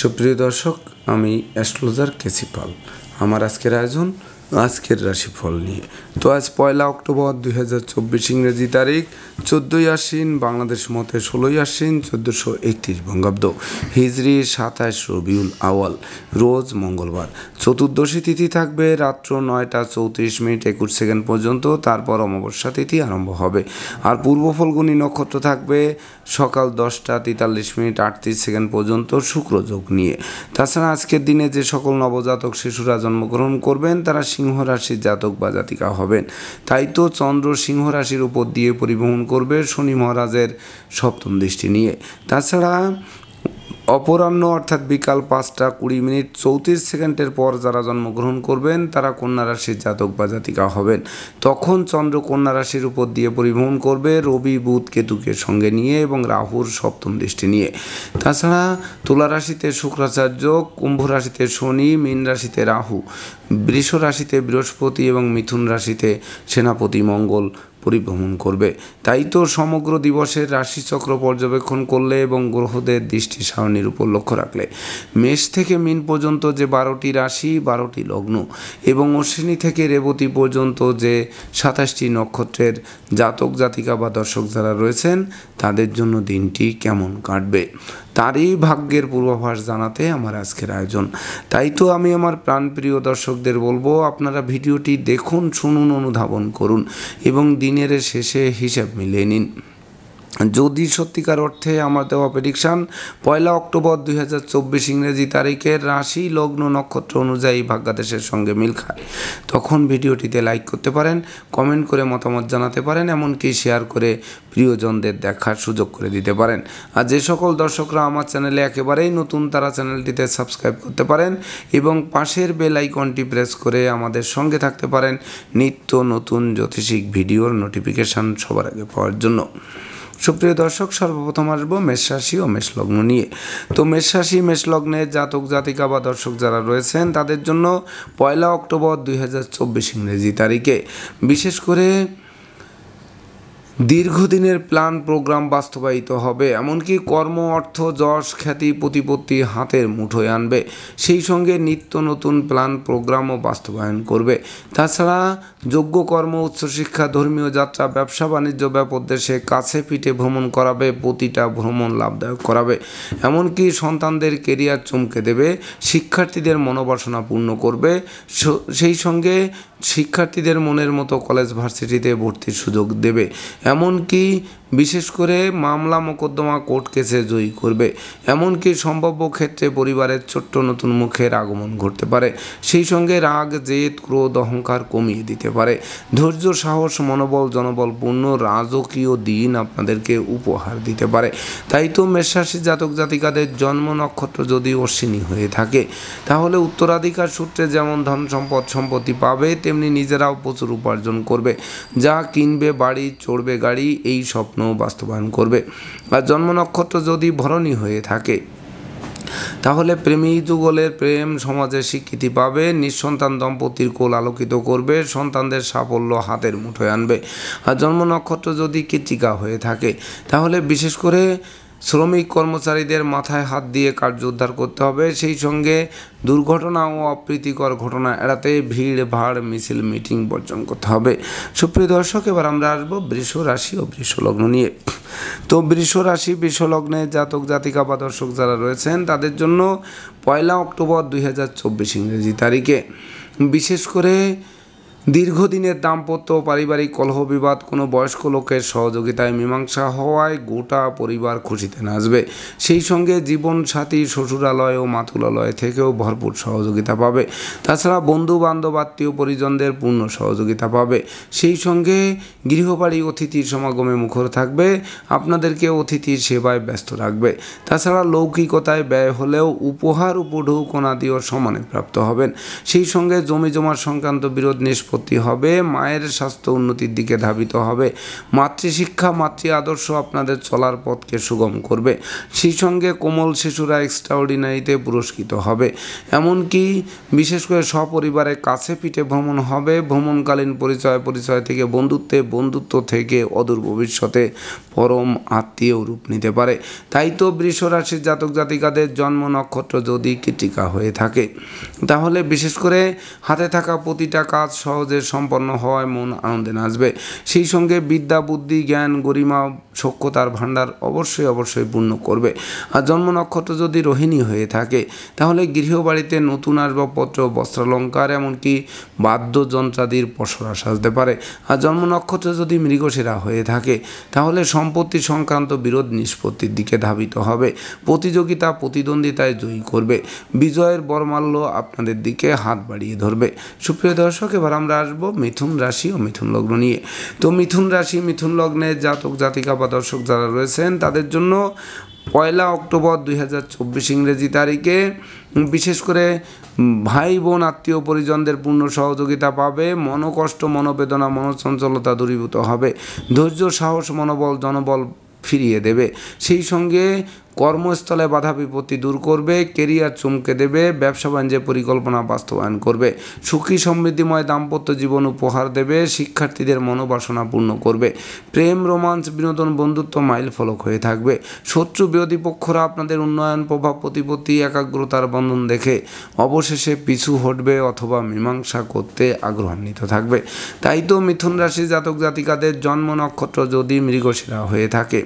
সুপ্রিয় দর্শক আমি অ্যাস্ট্রোলজার কেসিপাল আমার আজকের আয়োজন আজকের রাশিফল নিয়ে তো আজ পয়লা অক্টোবর দুই হাজার চব্বিশ ইংরেজি তারিখ চোদ্দোই আশ্বিন বাংলাদেশ মতে ষোলোই আশ্বিন চোদ্দোশো একত্রিশ বঙ্গাব্দ হিজড়ি সাতাশ রবিউল আওয়াল রোজ মঙ্গলবার চতুর্দশী তিথি থাকবে রাত্র নয়টা চৌত্রিশ মিনিট একুশ সেকেন্ড পর্যন্ত তারপর অমাবস্যা তিথি আরম্ভ হবে আর পূর্ব ফলগুনি নক্ষত্র থাকবে সকাল দশটা তেতাল্লিশ মিনিট আটত্রিশ সেকেন্ড পর্যন্ত শুক্র যোগ নিয়ে তাছাড়া আজকের দিনে যে সকল নবজাতক শিশুরা জন্মগ্রহণ করবেন তারা সিংহ রাশির জাতক বা জাতিকা হবেন তাই তো চন্দ্র সিংহ রাশির উপর দিয়ে পরিবহন করবে শনি মহারাজের সপ্তম দৃষ্টি নিয়ে তাছাড়া অপরাহ্ন অর্থাৎ বিকাল পাঁচটা কুড়ি মিনিট চৌত্রিশ সেকেন্ডের পর যারা জন্মগ্রহণ করবেন তারা কন্যা রাশির জাতক বা জাতিকা হবেন তখন চন্দ্র কন্যা রাশির উপর দিয়ে পরিভ্রমণ করবে রবি বুধ কেতুকে সঙ্গে নিয়ে এবং রাহুর সপ্তম দৃষ্টি নিয়ে তাছাড়া তুলা রাশিতে শুক্রাচার্য কুম্ভ রাশিতে শনি মীন রাশিতে রাহু বৃষ রাশিতে বৃহস্পতি এবং মিথুন রাশিতে সেনাপতি মঙ্গল পরিভ্রমণ করবে তাই তো সমগ্র দিবসের রাশিচক্র পর্যবেক্ষণ করলে এবং গ্রহদের দৃষ্টি সারণীর উপর লক্ষ্য রাখলে মেষ থেকে মিন পর্যন্ত যে বারোটি রাশি বারোটি লগ্ন এবং অশ্বিনী থেকে রেবতী পর্যন্ত যে সাতাশটি নক্ষত্রের জাতক জাতিকা বা দর্শক যারা রয়েছেন তাদের জন্য দিনটি কেমন কাটবে তারই ভাগ্যের পূর্বাভাস জানাতে আমার আজকের আয়োজন তাই তো আমি আমার প্রাণপ্রিয় দর্শকদের বলবো আপনারা ভিডিওটি দেখুন শুনুন অনুধাবন করুন এবং দিনের শেষে হিসাব মিলিয়ে নিন যদি সত্যিকার অর্থে আমার দেওয়া প্রেডিকশান পয়লা অক্টোবর দুই হাজার চব্বিশ ইংরেজি তারিখের রাশি লগ্ন নক্ষত্র অনুযায়ী ভাগ্যাদেশের সঙ্গে মিল খায় তখন ভিডিওটিতে লাইক করতে পারেন কমেন্ট করে মতামত জানাতে পারেন এমনকি শেয়ার করে প্রিয়জনদের দেখার সুযোগ করে দিতে পারেন আর যে সকল দর্শকরা আমার চ্যানেলে একেবারেই নতুন তারা চ্যানেলটিতে সাবস্ক্রাইব করতে পারেন এবং পাশের বেল আইকনটি প্রেস করে আমাদের সঙ্গে থাকতে পারেন নিত্য নতুন জ্যোতিষিক ভিডিওর নোটিফিকেশান সবার আগে পাওয়ার জন্য সুপ্রিয় দর্শক সর্বপ্রথম আসবো মেষ রাশি ও মেষ লগ্ন নিয়ে তো মেষ রাশি মেষ জাতক জাতিকা বা দর্শক যারা রয়েছেন তাদের জন্য পয়লা অক্টোবর দুই ইংরেজি তারিখে বিশেষ করে দীর্ঘদিনের প্ল্যান প্রোগ্রাম বাস্তবায়িত হবে এমনকি কর্ম অর্থ যশ খ্যাতি প্রতিপত্তি হাতের মুঠোয় আনবে সেই সঙ্গে নিত্য নতুন প্ল্যান প্রোগ্রামও বাস্তবায়ন করবে তাছাড়া যোগ্য কর্ম উচ্চশিক্ষা ধর্মীয় যাত্রা ব্যবসা বাণিজ্য দেশে কাছে পিঠে ভ্রমণ করাবে প্রতিটা ভ্রমণ লাভদায়ক করাবে এমনকি সন্তানদের কেরিয়ার চমকে দেবে শিক্ষার্থীদের মনোবাসনা পূর্ণ করবে সেই সঙ্গে শিক্ষার্থীদের মনের মতো কলেজ ভার্সিটিতে ভর্তির সুযোগ দেবে এমনকি বিশেষ করে মামলা মোকদ্দমা কোর্ট কেসে জয়ী করবে এমনকি সম্ভাব্য ক্ষেত্রে পরিবারের ছোট্ট নতুন মুখের আগমন ঘটতে পারে সেই সঙ্গে রাগ জেদ ক্রোধ অহংকার কমিয়ে দিতে পারে ধৈর্য সাহস মনোবল জনবলপূর্ণ রাজকীয় দিন আপনাদেরকে উপহার দিতে পারে তাই তো মেষরাশি জাতক জাতিকাদের জন্ম নক্ষত্র যদি অশ্বিনী হয়ে থাকে তাহলে উত্তরাধিকার সূত্রে যেমন ধন সম্পদ সম্পত্তি পাবে তেমনি নিজেরাও প্রচুর উপার্জন করবে যা কিনবে বাড়ি চড়বে গাড়ি এই স্বপ্ন বাস্তবায়ন করবে আর জন্ম নক্ষত্র যদি ভরণী হয়ে থাকে তাহলে প্রেমী যুগলের প্রেম সমাজে স্বীকৃতি পাবে নিঃসন্তান দম্পতির কোল আলোকিত করবে সন্তানদের সাফল্য হাতের মুঠোয় আনবে আর জন্ম নক্ষত্র যদি কৃতিকা হয়ে থাকে তাহলে বিশেষ করে শ্রমিক কর্মচারীদের মাথায় হাত দিয়ে কার্য উদ্ধার করতে হবে সেই সঙ্গে দুর্ঘটনা ও অপ্রীতিকর ঘটনা এড়াতে ভিড় ভাড় মিছিল মিটিং বর্জন করতে হবে সুপ্রিয় দর্শক এবার আমরা আসবো বৃষ রাশি ও বৃষলগ্ন নিয়ে তো বৃষ রাশি বৃষলগ্নে জাতক জাতিকা বা দর্শক যারা রয়েছেন তাদের জন্য পয়লা অক্টোবর দুই ইংরেজি তারিখে বিশেষ করে দীর্ঘদিনের দাম্পত্য পারিবারিক কলহ বিবাদ কোনো বয়স্ক লোকের সহযোগিতায় মীমাংসা হওয়ায় গোটা পরিবার খুশিতে নাচবে সেই সঙ্গে জীবনসাথী শ্বশুরালয় ও মাতুলালয় থেকেও ভরপুর সহযোগিতা পাবে তাছাড়া বন্ধু বান্ধব আত্মীয় পরিজনদের পূর্ণ সহযোগিতা পাবে সেই সঙ্গে গৃহবাড়ি অতিথির সমাগমে মুখর থাকবে আপনাদেরকে অতিথির সেবায় ব্যস্ত রাখবে তাছাড়া লৌকিকতায় ব্যয় হলেও উপহার উপঢৌকনাদিও সমানে প্রাপ্ত হবেন সেই সঙ্গে জমি জমার সংক্রান্ত বিরোধ নিষ্প বৃহস্পতি হবে মায়ের স্বাস্থ্য উন্নতির দিকে ধাবিত হবে মাতৃশিক্ষা মাতৃ আদর্শ আপনাদের চলার পথকে সুগম করবে সেই সঙ্গে কোমল শিশুরা এক্সট্রাঅর্ডিনারিতে পুরস্কৃত হবে এমনকি বিশেষ করে সপরিবারে কাছে পিঠে ভ্রমণ হবে ভ্রমণকালীন পরিচয় পরিচয় থেকে বন্ধুত্বে বন্ধুত্ব থেকে অদূর ভবিষ্যতে পরম আত্মীয় রূপ নিতে পারে তাই তো বৃষরাশির জাতক জাতিকাদের জন্ম নক্ষত্র যদি কৃতিকা হয়ে থাকে তাহলে বিশেষ করে হাতে থাকা প্রতিটা কাজ সহ সহজে সম্পন্ন হওয়ায় মন আনন্দে নাচবে সেই সঙ্গে বিদ্যা বুদ্ধি জ্ঞান গরিমা সক্ষতার ভাণ্ডার অবশ্যই অবশ্যই পূর্ণ করবে আর জন্ম নক্ষত্র যদি রোহিণী হয়ে থাকে তাহলে গৃহবাড়িতে নতুন আসবাবপত্র বস্ত্রালঙ্কার এমনকি বাদ্যযন্ত্রাদির পসরা সাজতে পারে আর জন্ম নক্ষত্র যদি মৃগশিরা হয়ে থাকে তাহলে সম্পত্তি সংক্রান্ত বিরোধ নিষ্পত্তির দিকে ধাবিত হবে প্রতিযোগিতা প্রতিদ্বন্দ্বিতায় জয়ী করবে বিজয়ের বরমাল্য আপনাদের দিকে হাত বাড়িয়ে ধরবে সুপ্রিয় দর্শক এবার আমরা আমরা আসব মিথুন রাশি ও মিথুন লগ্ন নিয়ে তো মিথুন রাশি মিথুন লগ্নে জাতক জাতিকা বা দর্শক যারা রয়েছেন তাদের জন্য পয়লা অক্টোবর দুই হাজার চব্বিশ ইংরেজি তারিখে বিশেষ করে ভাই বোন আত্মীয় পরিজনদের পূর্ণ সহযোগিতা পাবে মনোকষ্ট মনোবেদনা মনোচঞ্চলতা দূরীভূত হবে ধৈর্য সাহস মনোবল জনবল ফিরিয়ে দেবে সেই সঙ্গে কর্মস্থলে বাধা বিপত্তি দূর করবে কেরিয়ার চমকে দেবে ব্যবসা বাণিজ্যে পরিকল্পনা বাস্তবায়ন করবে সুখী সমৃদ্ধিময় দাম্পত্য জীবন উপহার দেবে শিক্ষার্থীদের মনোবাসনা পূর্ণ করবে প্রেম রোমান্স বিনোদন বন্ধুত্ব মাইল ফলক হয়ে থাকবে শত্রু বিরোধী পক্ষরা আপনাদের উন্নয়ন প্রভাব প্রতিপত্তি একাগ্রতার বন্ধন দেখে অবশেষে পিছু হটবে অথবা মীমাংসা করতে আগ্রহান্বিত থাকবে তাই তো মিথুন রাশি জাতক জাতিকাদের জন্ম নক্ষত্র যদি মৃগশিরা হয়ে থাকে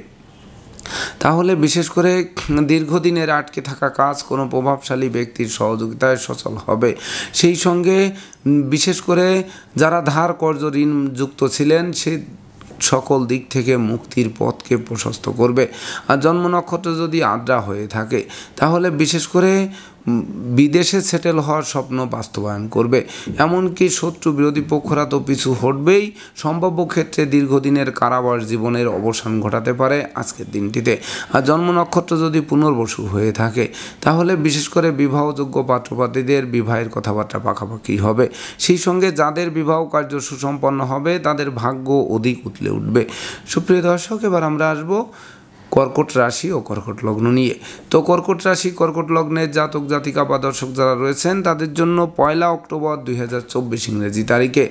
তাহলে বিশেষ করে দীর্ঘদিনের আটকে থাকা কাজ কোনো প্রভাবশালী ব্যক্তির সহযোগিতায় সচল হবে সেই সঙ্গে বিশেষ করে যারা ধার কর্য ঋণ যুক্ত ছিলেন সে সকল দিক থেকে মুক্তির পথকে প্রশস্ত করবে আর জন্ম নক্ষত্র যদি আদ্রা হয়ে থাকে তাহলে বিশেষ করে বিদেশে সেটেল হওয়ার স্বপ্ন বাস্তবায়ন করবে এমনকি শত্রু বিরোধী পক্ষরা তো পিছু হটবেই সম্ভাব্য ক্ষেত্রে দীর্ঘদিনের কারাবাস জীবনের অবসান ঘটাতে পারে আজকের দিনটিতে আর জন্ম নক্ষত্র যদি পুনর্বসু হয়ে থাকে তাহলে বিশেষ করে বিবাহযোগ্য পাত্রপাতিদের বিবাহের কথাবার্তা পাকাপাকি হবে সেই সঙ্গে যাদের বিবাহ কার্য সুসম্পন্ন হবে তাদের ভাগ্য অধিক উতলে উঠবে সুপ্রিয় দর্শক এবার আমরা আসবো কর্কট রাশি ও কর্কট লগ্ন নিয়ে তো কর্কট রাশি কর্কট লগ্নের জাতক জাতিকা বা দর্শক যারা রয়েছেন তাদের জন্য পয়লা অক্টোবর দুই হাজার চব্বিশ ইংরেজি তারিখে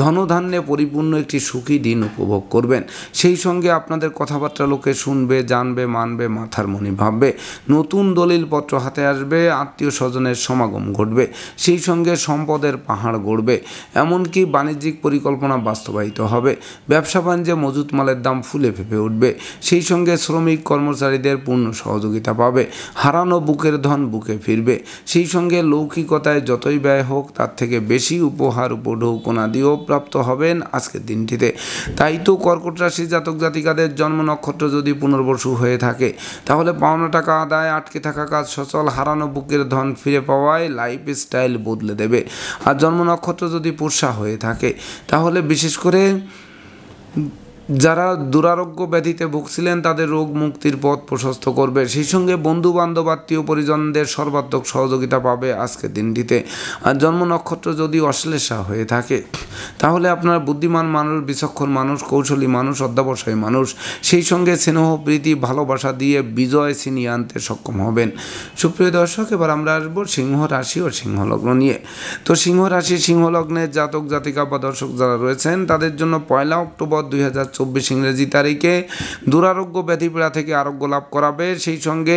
ধনধান্যে পরিপূর্ণ একটি সুখী দিন উপভোগ করবেন সেই সঙ্গে আপনাদের কথাবার্তা লোকে শুনবে জানবে মানবে মাথার মনি ভাববে নতুন দলিলপত্র হাতে আসবে আত্মীয় স্বজনের সমাগম ঘটবে সেই সঙ্গে সম্পদের পাহাড় গড়বে এমনকি বাণিজ্যিক পরিকল্পনা বাস্তবায়িত হবে ব্যবসা বাণিজ্যে মজুত মালের দাম ফুলে ফেঁপে উঠবে সেই সঙ্গে শ্রমিক শ্রমিক কর্মচারীদের পূর্ণ সহযোগিতা পাবে হারানো বুকের ধন বুকে ফিরবে সেই সঙ্গে লৌকিকতায় যতই ব্যয় হোক তার থেকে বেশি উপহার উপঢৌকনা দিয়েও প্রাপ্ত হবেন আজকের দিনটিতে তাই তো কর্কট রাশি জাতক জাতিকাদের জন্ম নক্ষত্র যদি পুনর্বসু হয়ে থাকে তাহলে পাওনা টাকা আদায় আটকে থাকা কাজ সচল হারানো বুকের ধন ফিরে পাওয়ায় লাইফ স্টাইল বদলে দেবে আর জন্ম নক্ষত্র যদি পোষা হয়ে থাকে তাহলে বিশেষ করে যারা দুরারোগ্য ব্যাধিতে ভুগছিলেন তাদের রোগ মুক্তির পথ প্রশস্ত করবে সেই সঙ্গে বন্ধু বান্ধব আত্মীয় পরিজনদের সর্বাত্মক সহযোগিতা পাবে আজকের দিনটিতে আর জন্ম নক্ষত্র যদি অশ্লেষা হয়ে থাকে তাহলে আপনার বুদ্ধিমান মানুষ বিচক্ষণ মানুষ কৌশলী মানুষ অধ্যাবসায়ী মানুষ সেই সঙ্গে স্নেহ প্রীতি ভালোবাসা দিয়ে বিজয় ছিনিয়ে আনতে সক্ষম হবেন সুপ্রিয় দর্শক এবার আমরা আসব সিংহ রাশি ও সিংহলগ্ন নিয়ে তো সিংহ রাশি সিংহলগ্নের জাতক জাতিকা বা দর্শক যারা রয়েছেন তাদের জন্য পয়লা অক্টোবর দুই চব্বিশ ইংরেজি তারিখে দুরারোগ্য ব্যাধিপীড়া থেকে আরোগ্য লাভ করাবে সেই সঙ্গে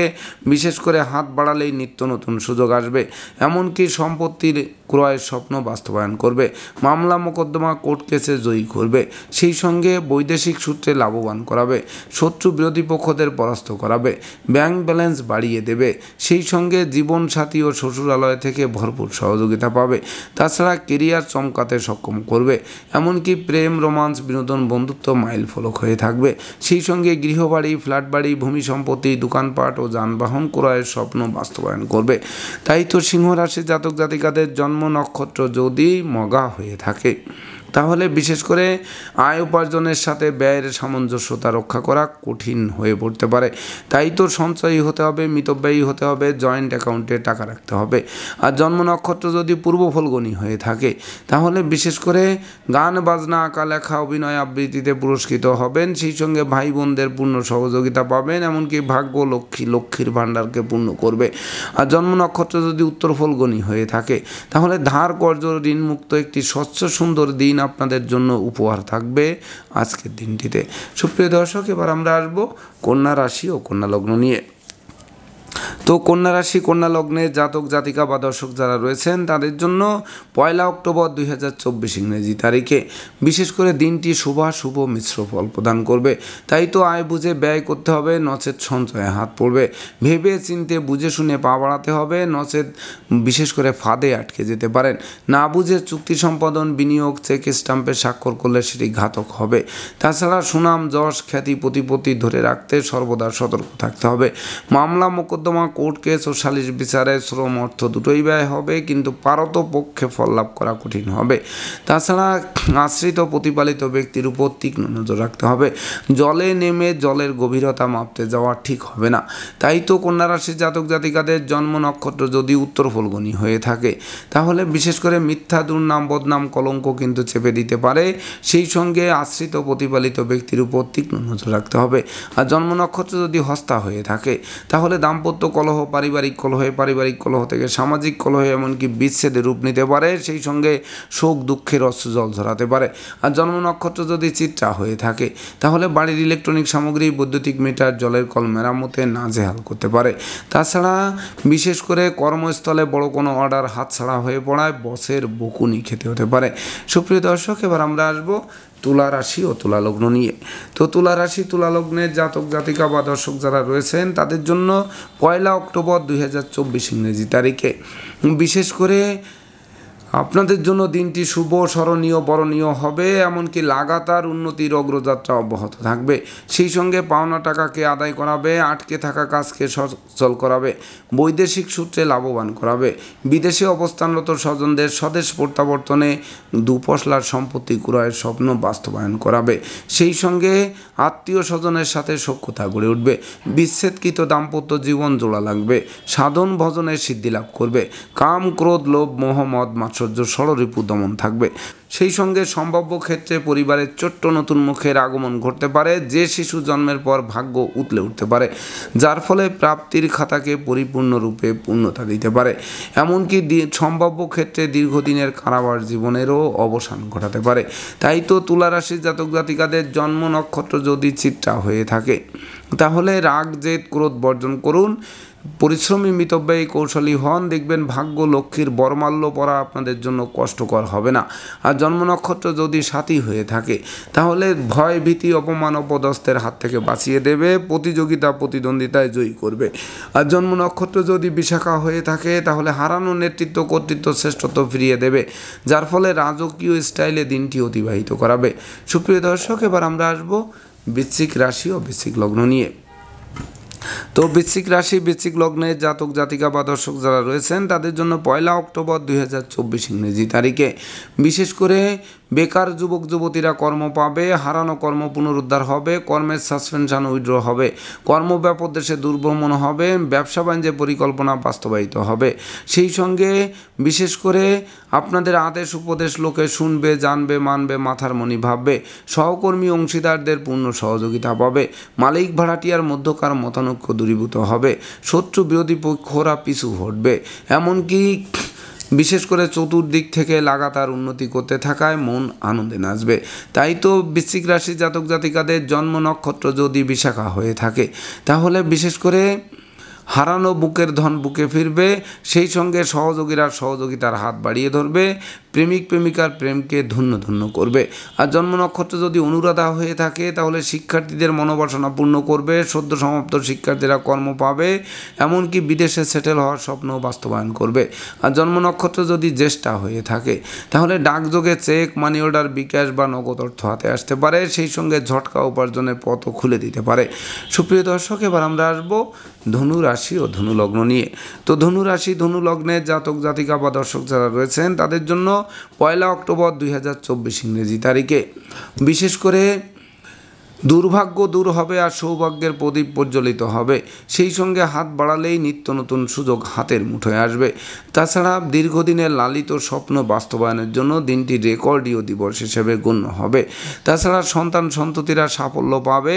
বিশেষ করে হাত বাড়ালেই নিত্য নতুন সুযোগ আসবে এমনকি সম্পত্তির ক্রয়ের স্বপ্ন বাস্তবায়ন করবে মামলা মোকদ্দমা কোর্ট কেসে জয়ী করবে সেই সঙ্গে বৈদেশিক সূত্রে লাভবান করাবে শত্রু বিরোধী পক্ষদের পরাস্ত করাবে ব্যাংক ব্যালেন্স বাড়িয়ে দেবে সেই সঙ্গে জীবনসাথী ও শ্বশুরালয় থেকে ভরপুর সহযোগিতা পাবে তাছাড়া কেরিয়ার চমকাতে সক্ষম করবে এমনকি প্রেম রোমান্স বিনোদন বন্ধুত্ব মায়ের মাইল ফলক হয়ে থাকবে সেই সঙ্গে গৃহবাড়ি ফ্ল্যাট বাড়ি ভূমি সম্পত্তি দোকানপাট ও যানবাহন ক্রয়ের স্বপ্ন বাস্তবায়ন করবে তাই তো সিংহ রাশি জাতক জাতিকাদের জন্ম নক্ষত্র যদি মগা হয়ে থাকে তাহলে বিশেষ করে আয় উপার্জনের সাথে ব্যয়ের সামঞ্জস্যতা রক্ষা করা কঠিন হয়ে পড়তে পারে তাই তো সঞ্চয়ী হতে হবে মিতব্যয়ী হতে হবে জয়েন্ট অ্যাকাউন্টে টাকা রাখতে হবে আর জন্ম নক্ষত্র যদি পূর্ব ফলগণী হয়ে থাকে তাহলে বিশেষ করে গান বাজনা আঁকা লেখা অভিনয় আবৃত্তিতে পুরস্কৃত হবেন সেই সঙ্গে ভাই বোনদের পূর্ণ সহযোগিতা পাবেন এমনকি ভাগ্য লক্ষ্মী লক্ষ্মীর ভাণ্ডারকে পূর্ণ করবে আর জন্ম নক্ষত্র যদি উত্তর ফলগণী হয়ে থাকে তাহলে ধার কর্জ ঋণমুক্ত একটি স্বচ্ছ সুন্দর দিন আপনাদের জন্য উপহার থাকবে আজকের দিনটিতে সুপ্রিয় দর্শক এবার আমরা আসবো কন্যা রাশি ও কন্যা লগ্ন নিয়ে তো কন্যা রাশি কন্যা লগ্নে জাতক জাতিকা বা দর্শক যারা রয়েছেন তাদের জন্য পয়লা অক্টোবর দুই হাজার চব্বিশ ইংরেজি তারিখে বিশেষ করে দিনটি শুভ মিশ্র ফল প্রদান করবে তাই তো আয় বুঝে ব্যয় করতে হবে নচেত সঞ্চয়ে হাত পড়বে ভেবে চিনতে বুঝে শুনে পা বাড়াতে হবে নচেত বিশেষ করে ফাঁদে আটকে যেতে পারেন না বুঝে চুক্তি সম্পাদন বিনিয়োগ চেক স্টাম্পে স্বাক্ষর করলে সেটি ঘাতক হবে তাছাড়া সুনাম যশ খ্যাতি প্রতিপত্তি ধরে রাখতে সর্বদা সতর্ক থাকতে হবে মামলা মোকদ্দ মোকদ্দমা কোর্ট কেস ও সালিস বিচারে শ্রম অর্থ দুটোই ব্যয় হবে কিন্তু পারত পক্ষে ফল লাভ করা কঠিন হবে তাছাড়া আশ্রিত প্রতিপালিত ব্যক্তির উপর তীক্ষ্ণ নজর রাখতে হবে জলে নেমে জলের গভীরতা মাপতে যাওয়া ঠিক হবে না তাই তো রাশির জাতক জাতিকাদের জন্ম নক্ষত্র যদি উত্তর ফলগুনি হয়ে থাকে তাহলে বিশেষ করে মিথ্যা দুর্নাম বদনাম কলঙ্ক কিন্তু চেপে দিতে পারে সেই সঙ্গে আশ্রিত প্রতিপালিত ব্যক্তির উপর তীক্ষ্ণ নজর রাখতে হবে আর জন্ম নক্ষত্র যদি হস্তা হয়ে থাকে তাহলে দাম্পত্য দাম্পত্য কলহ পারিবারিক কলহে পারিবারিক কলহ থেকে সামাজিক কলহ এমনকি বিচ্ছেদে রূপ নিতে পারে সেই সঙ্গে শোক দুঃখের অস্ত্র জল ঝরাতে পারে আর জন্ম নক্ষত্র যদি চিত্রা হয়ে থাকে তাহলে বাড়ির ইলেকট্রনিক সামগ্রী বৈদ্যুতিক মিটার জলের কল মেরামতে নাজেহাল করতে পারে তাছাড়া বিশেষ করে কর্মস্থলে বড় কোনো অর্ডার হাতছাড়া হয়ে পড়ায় বসের বকুনি খেতে হতে পারে সুপ্রিয় দর্শক এবার আমরা আসবো তুলা রাশি ও তুলা লগ্ন নিয়ে তো তুলা রাশি তুলা লগ্নের জাতক জাতিকা বা দর্শক যারা রয়েছেন তাদের জন্য পয়লা অক্টোবর দুই ইংরেজি তারিখে বিশেষ করে আপনাদের জন্য দিনটি শুভ স্মরণীয় বরণীয় হবে এমনকি লাগাতার উন্নতির অগ্রযাত্রা অব্যাহত থাকবে সেই সঙ্গে পাওনা টাকাকে আদায় করাবে আটকে থাকা কাজকে সচল করাবে বৈদেশিক সূত্রে লাভবান করাবে বিদেশে অবস্থানরত স্বজনদের স্বদেশ প্রত্যাবর্তনে দুপশলার সম্পত্তি ক্রয়ের স্বপ্ন বাস্তবায়ন করাবে সেই সঙ্গে আত্মীয় স্বজনের সাথে সক্ষতা গড়ে উঠবে বিচ্ছেদকৃত দাম্পত্য জীবন জোড়া লাগবে সাধন ভজনের সিদ্ধি লাভ করবে কাম ক্রোধ লোভ মোহাম্মদ মাছ আশ্চর্য ষড়রিপু দমন থাকবে সেই সঙ্গে সম্ভাব্য ক্ষেত্রে পরিবারের ছোট্ট নতুন মুখের আগমন ঘটতে পারে যে শিশু জন্মের পর ভাগ্য উতলে উঠতে পারে যার ফলে প্রাপ্তির খাতাকে পরিপূর্ণরূপে পূর্ণতা দিতে পারে এমনকি সম্ভাব্য ক্ষেত্রে দীর্ঘদিনের কারাবার জীবনেরও অবসান ঘটাতে পারে তাই তো তুলারাশির জাতক জাতিকাদের জন্ম নক্ষত্র যদি চিত্রা হয়ে থাকে তাহলে রাগ জেদ ক্রোধ বর্জন করুন পরিশ্রমী মিতব্যয়ী কৌশলী হন দেখবেন ভাগ্য লক্ষ্মীর বরমাল্য পরা আপনাদের জন্য কষ্টকর হবে না আর জন্ম নক্ষত্র যদি সাথী হয়ে থাকে তাহলে ভয় ভীতি অপমান অপদস্থের হাত থেকে বাঁচিয়ে দেবে প্রতিযোগিতা প্রতিদ্বন্দ্বিতায় জয়ী করবে আর জন্ম নক্ষত্র যদি বিশাখা হয়ে থাকে তাহলে হারানো নেতৃত্ব কর্তৃত্ব শ্রেষ্ঠত্ব ফিরিয়ে দেবে যার ফলে রাজকীয় স্টাইলে দিনটি অতিবাহিত করাবে সুপ্রিয় দর্শক এবার আমরা আসবো বৃশ্চিক রাশি ও বৃশ্চিক লগ্ন নিয়ে তো বৃশ্চিক রাশি বৃশ্চিক লগ্নে জাতক জাতিকা বা দর্শক যারা রয়েছেন তাদের জন্য পয়লা অক্টোবর দুই হাজার চব্বিশ ইংরেজি তারিখে বিশেষ করে বেকার যুবক যুবতীরা কর্ম পাবে হারানো কর্ম পুনরুদ্ধার হবে কর্মের সাসপেনশন উইড্র হবে কর্ম দেশে দুর্ভ্রমণ হবে ব্যবসা বাণিজ্যের পরিকল্পনা বাস্তবায়িত হবে সেই সঙ্গে বিশেষ করে আপনাদের আদেশ উপদেশ লোকে শুনবে জানবে মানবে মাথার মনি ভাববে সহকর্মী অংশীদারদের পূর্ণ সহযোগিতা পাবে মালিক ভাড়াটিয়ার মধ্যকার মতানৈক্য দূরীভূত হবে শত্রু বিরোধী পক্ষরা পিছু হটবে এমনকি বিশেষ করে চতুর্দিক থেকে লাগাতার উন্নতি করতে থাকায় মন আনন্দে নাচবে তাই তো বৃশ্চিক রাশি জাতক জাতিকাদের জন্ম নক্ষত্র যদি বিশাখা হয়ে থাকে তাহলে বিশেষ করে হারানো বুকের ধন বুকে ফিরবে সেই সঙ্গে সহযোগীরা সহযোগিতার হাত বাড়িয়ে ধরবে প্রেমিক প্রেমিকার প্রেমকে ধন্য ধন্য করবে আর জন্ম নক্ষত্র যদি অনুরাধা হয়ে থাকে তাহলে শিক্ষার্থীদের মনোবাসনা পূর্ণ করবে সদ্য সমাপ্ত শিক্ষার্থীরা কর্ম পাবে এমনকি বিদেশে সেটেল হওয়ার স্বপ্ন বাস্তবায়ন করবে আর জন্ম নক্ষত্র যদি জ্যেষ্ঠা হয়ে থাকে তাহলে ডাকযোগে চেক মানি অর্ডার বিকাশ বা নগদ অর্থ হাতে আসতে পারে সেই সঙ্গে ঝটকা উপার্জনের পথও খুলে দিতে পারে সুপ্রিয় দর্শক এবার আমরা আসবো ধনুরা রাশি ও ধনু লগ্ন নিয়ে তো ধনু রাশি ধনু জাতক জাতিকা বা দর্শক যারা রয়েছেন তাদের জন্য পয়লা অক্টোবর দুই ইংরেজি তারিখে বিশেষ করে দুর্ভাগ্য দূর হবে আর সৌভাগ্যের প্রদীপ প্রজ্বলিত হবে সেই সঙ্গে হাত বাড়ালেই নিত্য নতুন সুযোগ হাতের মুঠোয় আসবে তাছাড়া দীর্ঘদিনের লালিত স্বপ্ন বাস্তবায়নের জন্য দিনটি রেকর্ডীয় দিবস হিসেবে গণ্য হবে তাছাড়া সন্তান সন্ততিরা সাফল্য পাবে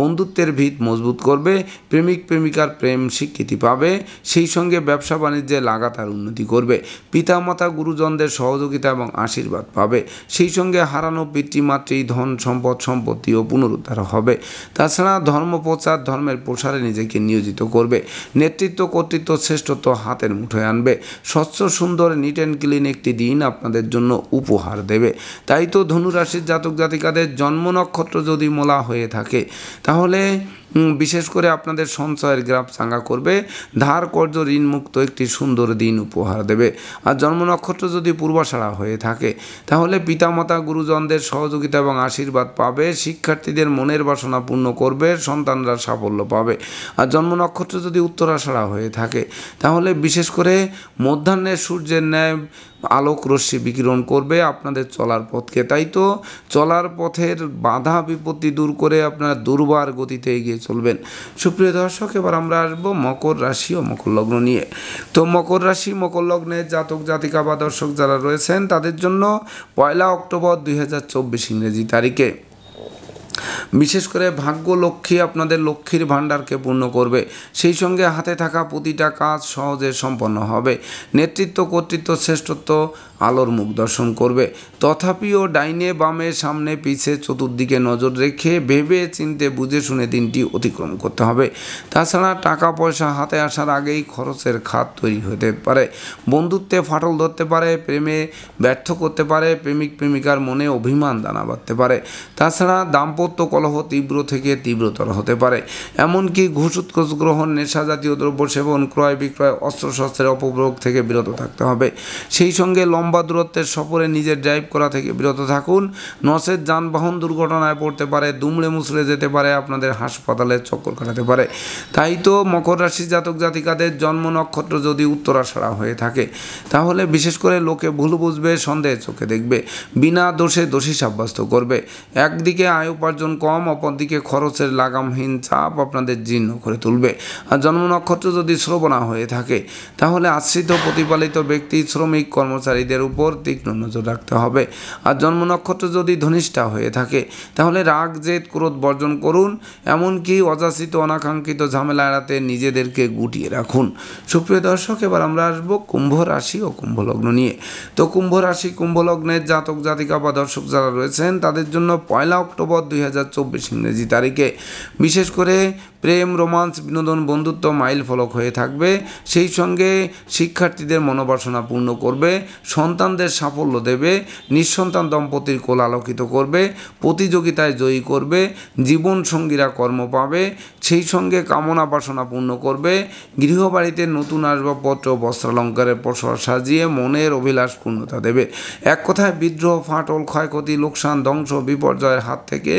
বন্ধুত্বের ভিত মজবুত করবে প্রেমিক প্রেমিকার প্রেম স্বীকৃতি পাবে সেই সঙ্গে ব্যবসা বাণিজ্যে লাগাতার উন্নতি করবে পিতামাতা গুরুজনদের সহযোগিতা এবং আশীর্বাদ পাবে সেই সঙ্গে হারানো পিতৃমাতৃ ধন সম্পদ সম্পত্তি ও পুনরুদ্ধার তার হবে তাছাড়া ধর্ম প্রচার ধর্মের প্রসারে নিজেকে নিয়োজিত করবে নেতৃত্ব কর্তৃত্ব শ্রেষ্ঠত্ব হাতের মুঠোয় আনবে স্বচ্ছ সুন্দর নিট অ্যান্ড ক্লিন একটি দিন আপনাদের জন্য উপহার দেবে তাই তো ধনুরাশির জাতক জাতিকাদের জন্ম নক্ষত্র যদি মোলা হয়ে থাকে তাহলে বিশেষ করে আপনাদের সঞ্চয়ের গ্রাফ চাঙ্গা করবে ধার কর্য ঋণমুক্ত একটি সুন্দর দিন উপহার দেবে আর জন্ম নক্ষত্র যদি পূর্বাশাড়া হয়ে থাকে তাহলে পিতামাতা গুরুজনদের সহযোগিতা এবং আশীর্বাদ পাবে শিক্ষার্থীদের মনের বাসনা পূর্ণ করবে সন্তানরা সাফল্য পাবে আর জন্ম নক্ষত্র যদি উত্তরাশাড়া হয়ে থাকে তাহলে বিশেষ করে মধ্যাহ্নে সূর্যের ন্যায় আলোক রশ্মি বিকিরণ করবে আপনাদের চলার পথকে তাই তো চলার পথের বাধা বিপত্তি দূর করে আপনারা দুর্বার গতিতে এগিয়ে এড়িয়ে চলবেন সুপ্রিয় দর্শক এবার আমরা আসব মকর রাশি ও মকর লগ্ন নিয়ে তো মকর রাশি মকর লগ্নের জাতক জাতিকা বা দর্শক যারা রয়েছেন তাদের জন্য পয়লা অক্টোবর দুই হাজার ইংরেজি তারিখে বিশেষ করে ভাগ্য লক্ষ্মী আপনাদের লক্ষ্মীর ভাণ্ডারকে পূর্ণ করবে সেই সঙ্গে হাতে থাকা প্রতিটা কাজ সহজে সম্পন্ন হবে নেতৃত্ব কর্তৃত্ব শ্রেষ্ঠত্ব আলোর মুখ দর্শন করবে তথাপিও ডাইনে বামে সামনে পিছে চতুর্দিকে নজর রেখে ভেবে চিনতে বুঝে শুনে দিনটি অতিক্রম করতে হবে তাছাড়া টাকা পয়সা হাতে আসার আগেই খরচের খাত তৈরি হতে পারে বন্ধুত্বে ফাটল ধরতে পারে প্রেমে ব্যর্থ করতে পারে প্রেমিক প্রেমিকার মনে অভিমান দানা বাঁধতে পারে তাছাড়া দাম্পত্য কলহ তীব্র থেকে তীব্রতর হতে পারে এমনকি ঘুষ উৎকোষ গ্রহণ নেশা জাতীয় দ্রব্য সেবন ক্রয় বিক্রয় অস্ত্রশস্ত্রের অপপ্রয়োগ থেকে বিরত থাকতে হবে সেই সঙ্গে লম্বা লম্বা দূরত্বের সফরে নিজের ড্রাইভ করা থেকে বিরত থাকুন নসের যানবাহন দুর্ঘটনায় পড়তে পারে দুমড়ে মুচড়ে যেতে পারে আপনাদের হাসপাতালে চক্কর কাটাতে পারে তাই তো মকর রাশি জাতক জাতিকাদের জন্ম নক্ষত্র যদি উত্তরাষাড়া হয়ে থাকে তাহলে বিশেষ করে লোকে ভুল বুঝবে সন্দেহ চোখে দেখবে বিনা দোষে দোষী সাব্যস্ত করবে একদিকে আয় উপার্জন কম অপরদিকে খরচের লাগামহীন চাপ আপনাদের জীর্ণ করে তুলবে আর জন্ম নক্ষত্র যদি শ্রবণা হয়ে থাকে তাহলে আশ্রিত প্রতিপালিত ব্যক্তি শ্রমিক কর্মচারীদের নিজের উপর তীক্ষ্ণ নজর রাখতে হবে আর জন্ম নক্ষত্র যদি ধনিষ্ঠা হয়ে থাকে তাহলে রাগ জেদ ক্রোধ বর্জন করুন এমনকি অযাচিত অনাকাঙ্ক্ষিত ঝামেলা এড়াতে নিজেদেরকে গুটিয়ে রাখুন সুপ্রিয় দর্শক এবার আমরা আসবো কুম্ভ রাশি ও কুম্ভলগ্ন নিয়ে তো কুম্ভ রাশি কুম্ভলগ্নের জাতক জাতিকা বা দর্শক যারা রয়েছেন তাদের জন্য পয়লা অক্টোবর দুই ইংরেজি তারিখে বিশেষ করে প্রেম রোমান্স বিনোদন বন্ধুত্ব মাইল ফলক হয়ে থাকবে সেই সঙ্গে শিক্ষার্থীদের মনোবাসনা পূর্ণ করবে সন্তানদের সাফল্য দেবে নিঃসন্তান দম্পতির কোল আলোকিত করবে প্রতিযোগিতায় জয়ী করবে জীবন সঙ্গীরা কর্ম পাবে সেই সঙ্গে কামনা বাসনা পূর্ণ করবে গৃহবাড়িতে নতুন আসবাবপত্র বস্ত্রালঙ্কারের পসর সাজিয়ে মনের অভিলাষ পূর্ণতা দেবে এক কথায় বিদ্রোহ ফাটল ক্ষয়ক্ষতি লোকসান ধ্বংস বিপর্যয়ের হাত থেকে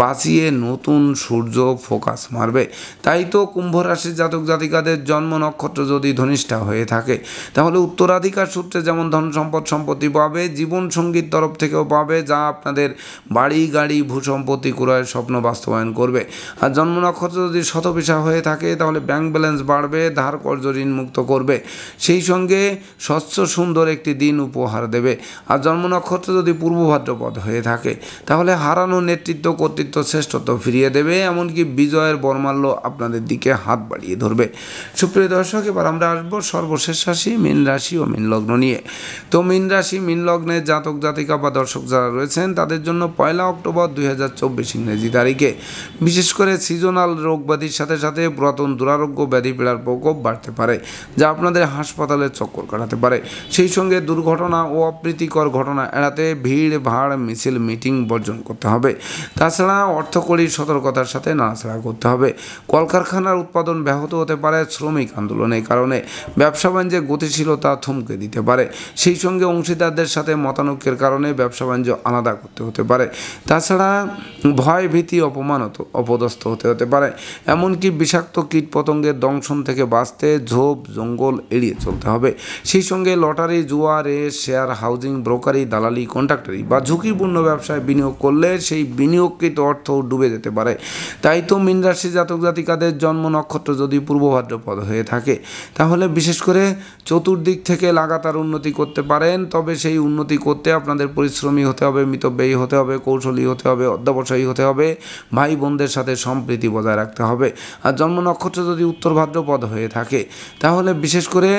বাঁচিয়ে নতুন সূর্য ফোকাস মারবে পারবে তাই তো কুম্ভ রাশির জাতক জাতিকাদের জন্ম নক্ষত্র যদি ধনিষ্ঠা হয়ে থাকে তাহলে উত্তরাধিকার সূত্রে যেমন ধন সম্পদ সম্পত্তি পাবে জীবন সঙ্গীত তরফ থেকেও পাবে যা আপনাদের বাড়ি গাড়ি ভূসম্পত্তি ক্রয়ের স্বপ্ন বাস্তবায়ন করবে আর জন্ম নক্ষত্র যদি শতপিসা হয়ে থাকে তাহলে ব্যাংক ব্যালেন্স বাড়বে ধার কর্য ঋণ মুক্ত করবে সেই সঙ্গে স্বচ্ছ সুন্দর একটি দিন উপহার দেবে আর জন্ম নক্ষত্র যদি পূর্ব ভাদ্রপদ হয়ে থাকে তাহলে হারানো নেতৃত্ব কর্তৃত্ব শ্রেষ্ঠত্ব ফিরিয়ে দেবে এমনকি বিজয়ের বর্ম মারল আপনাদের দিকে হাত বাড়িয়ে ধরবে সুপ্রিয় দর্শক এবার আমরা আসবো সর্বশেষ রাশি মীন রাশি ও মীন লগ্ন নিয়ে তো মীন রাশি মীন লগ্নে জাতক জাতিকা বা দর্শক যারা রয়েছেন তাদের জন্য পয়লা অক্টোবর দুই হাজার চব্বিশ ইংরেজি তারিখে বিশেষ করে সিজনাল রোগ ব্যাধির সাথে সাথে পুরাতন দুরারোগ্য ব্যাধি পীড়ার প্রকোপ বাড়তে পারে যা আপনাদের হাসপাতালে চক্কর কাটাতে পারে সেই সঙ্গে দুর্ঘটনা ও অপ্রীতিকর ঘটনা এড়াতে ভিড় ভাড় মিছিল মিটিং বর্জন করতে হবে তাছাড়া অর্থকরী সতর্কতার সাথে নাড়াচাড়া করতে হবে কলকারখানার উৎপাদন ব্যাহত হতে পারে শ্রমিক আন্দোলনের কারণে ব্যবসা বাণিজ্যে গতিশীলতা থমকে দিতে পারে সেই সঙ্গে অংশীদারদের সাথে মতানৈক্যের কারণে ব্যবসা বাণিজ্য আলাদা করতে হতে পারে তাছাড়া ভয় ভীতি অপমানত অপদস্থ হতে হতে পারে এমনকি বিষাক্ত কীটপতঙ্গের দংশন থেকে বাঁচতে ঝোপ জঙ্গল এড়িয়ে চলতে হবে সেই সঙ্গে লটারি জুয়া রেস শেয়ার হাউজিং ব্রোকারি দালালি কন্ট্রাক্টারি বা ঝুঁকিপূর্ণ ব্যবসায় বিনিয়োগ করলে সেই বিনিয়োগকৃত অর্থ ডুবে যেতে পারে তাই তো মিনরাশি জাতক জাতিকাদের জন্ম নক্ষত্র যদি পূর্ব পদ হয়ে থাকে তাহলে বিশেষ করে চতুর্দিক থেকে লাগাতার উন্নতি করতে পারেন তবে সেই উন্নতি করতে আপনাদের পরিশ্রমী হতে হবে মিতব্যয়ী হতে হবে কৌশলী হতে হবে অধ্যাবসায়ী হতে হবে ভাই বোনদের সাথে সম্প্রীতি বজায় রাখতে হবে আর জন্ম নক্ষত্র যদি উত্তর ভাদ্রপদ হয়ে থাকে তাহলে বিশেষ করে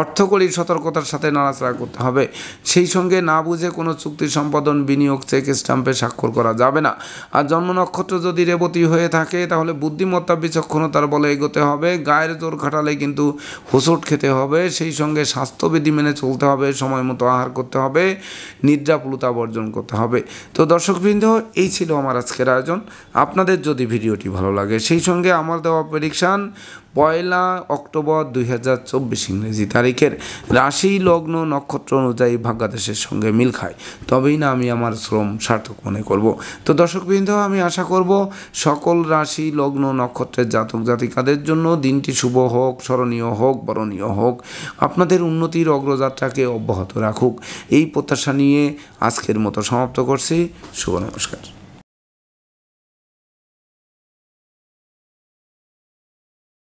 অর্থকরী সতর্কতার সাথে নাড়াচাড়া করতে হবে সেই সঙ্গে না বুঝে কোনো চুক্তি সম্পাদন বিনিয়োগ চেক স্ট্যাম্পে স্বাক্ষর করা যাবে না আর জন্ম নক্ষত্র যদি রেবতী হয়ে থাকে তাহলে বুদ্ধিমত্তা বিচক্ষণতার বলে এগোতে হবে গায়ের জোর খাটালে কিন্তু হোসট খেতে হবে সেই সঙ্গে স্বাস্থ্যবিধি মেনে চলতে হবে সময় মতো আহার করতে হবে নিদ্রাপুলতা বর্জন করতে হবে তো দর্শকবৃন্দ এই ছিল আমার আজকের আয়োজন আপনাদের যদি ভিডিওটি ভালো লাগে সেই সঙ্গে আমার দেওয়া প্রেডিকশান পয়লা অক্টোবর দুই হাজার চব্বিশ ইংরেজি তারিখের রাশি লগ্ন নক্ষত্র অনুযায়ী ভাগ্যাদেশের সঙ্গে মিল খায় তবেই না আমি আমার শ্রম সার্থক মনে করব তো দর্শকবৃন্দ আমি আশা করব সকল রাশি লগ্ন নক্ষত্রের জাতক জাতিকাদের জন্য দিনটি শুভ হোক স্মরণীয় হোক বরণীয় হোক আপনাদের উন্নতির অগ্রযাত্রাকে অব্যাহত রাখুক এই প্রত্যাশা নিয়ে আজকের মতো সমাপ্ত করছি শুভ নমস্কার